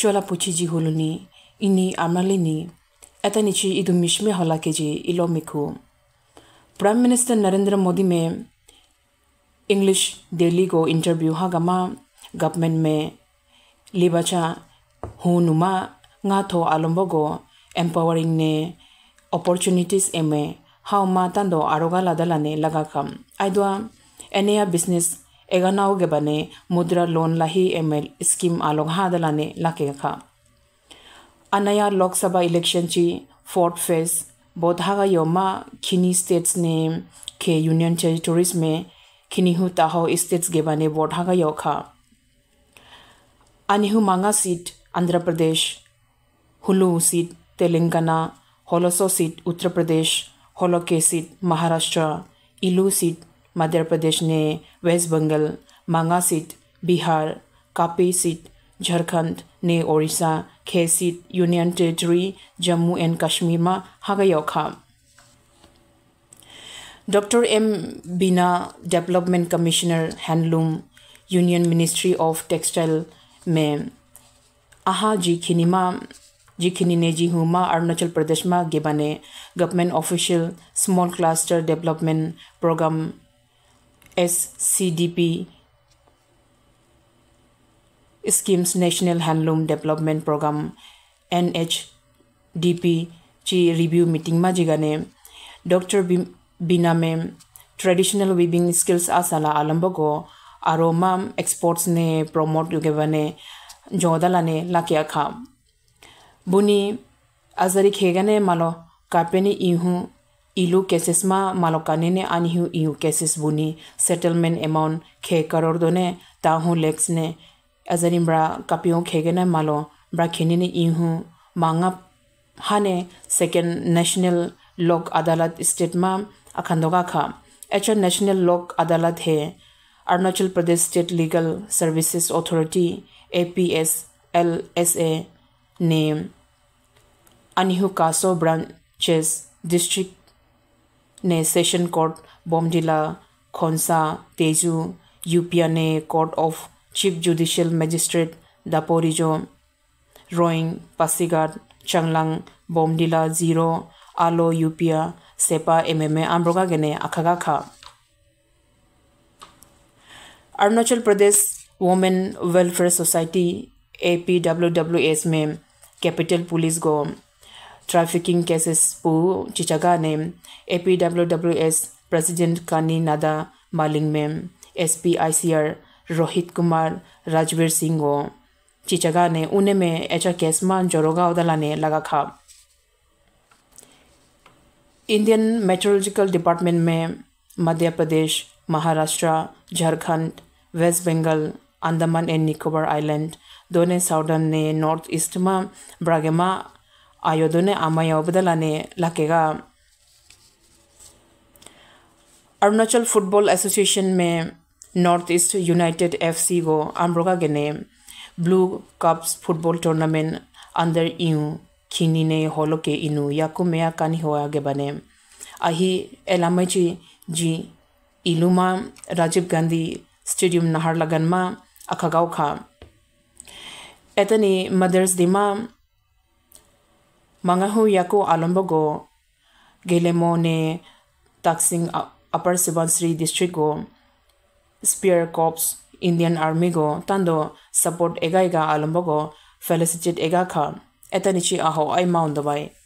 shola puchiji huluni ini amalini etanichi idumishme holakeji ilomiku prime minister Narendra Modi में English daily को interview हागमा government में लिबाचा हुनुमा ngato alombogo empowering ne opportunities eme how ma tando aroga ladala ne lagakam aidwa enea business बने Mudra loan लाही M L scheme आलोग हादलाने लाके खा अनया लोकसभा ची फोर्थ फेज बोधागा योमा खिनी स्टेट्स ने खे यूनियन टेरिटोरीज में खिनीहु ताहो स्टेट्स गेबाने बोधागा योखा अनिहु मांगा सीट आंध्र प्रदेश हुलू सीट तेलंगाना होलोसो सीट उत्तर प्रदेश होलोके सीट महाराष्ट्र इलू सीट मध्य प्रदेश ने वेस्ट बंगाल मांगा सीट बिहार कापी सीट झारखंड ने ओडिशा खे seat union territory Jammu and Kashmir में हागयखा doctor M Bina development commissioner handloom union ministry of textile में आहा जिखिनिमा जिखिनिने जिहुमा अरुणाचल प्रदेश में गेबाने government official small cluster development program D P schemes national handloom development program N D P ची रिव्यू मीटिंग मा जिगाने doctor Bina ma'am traditional weaving skills आसाला आलम्ब को माम एक्सपोर्ट्स ने प्रमोट युगेवने जोदलाने लाकिया खा बुनी आजरी खेगने मालो कापेनी इहू इलू केसेस मा मालोकाने ने आनिहु इु केसेस बुनी सेटलमेंट अमाउंट खे करोड़ दोने ताहु लेक्स ने अजरिम ब्रा कपियों खेगे मालो ब्रा खेने ने इहु मांगा हाने सेकेंड नेशनल लोक अदालत स्टेट मा अखंडोगा खा एच नेशनल लोक अदालत है Arunachal Pradesh state legal services authority A P S L S A ने अनिहु कासो ब्रांचेस डिस्ट्रिक्ट ने सेशन कोर्ट बोमडिला खोंसा तेजू यूपिया ने court of chief judicial magistrate Daporijo Roing Pasighat Changlang Bomdila Ziro Aalo Yupia Sepa M M A आम्रोगा गेने अखागा खा Arunachal Pradesh women welfare society A P W W S में कैपिटल पुलिस गोम ट्रैफिकिंग केसेस पु चिचगा ने ए P W W S president कानी नादा मालिंग में S P I C R Rohit Kumar Rajveer Singh को चिचगा ने उन्हें में एचा केस मान जोरोगा उदला ने लगा खा इंडियन मेट्रोलॉजिकल डिपार्टमेंट में Madhya Pradesh Maharashtra Jharkhand West Bengal Andaman and Nicobar island दोनों साउदर्न ने नॉर्थ ईस्ट में ब्रागेमा ayodune amayo badalani lakega Arunachal football association में नॉर्थ ईस्ट यूनाइटेड एफसी को अमरोगा गेने ब्लू कप्स फुटबॉल टूर्नामेंट अंदर यूं खीनी ने होलो के इनु या कुमेया कानी हो आगे बने आही एलामची जी इलुमा राजीव गांधी स्टेडियम नाहरलागनमा अखागाव खा एतनी मदर्स दिमा mangahu yako alambo go gelemo ne taxing upper subansri district go spear corps indian army go tando support egaiga alambo go felicitate ega kha etanichi aho ai maundabai bai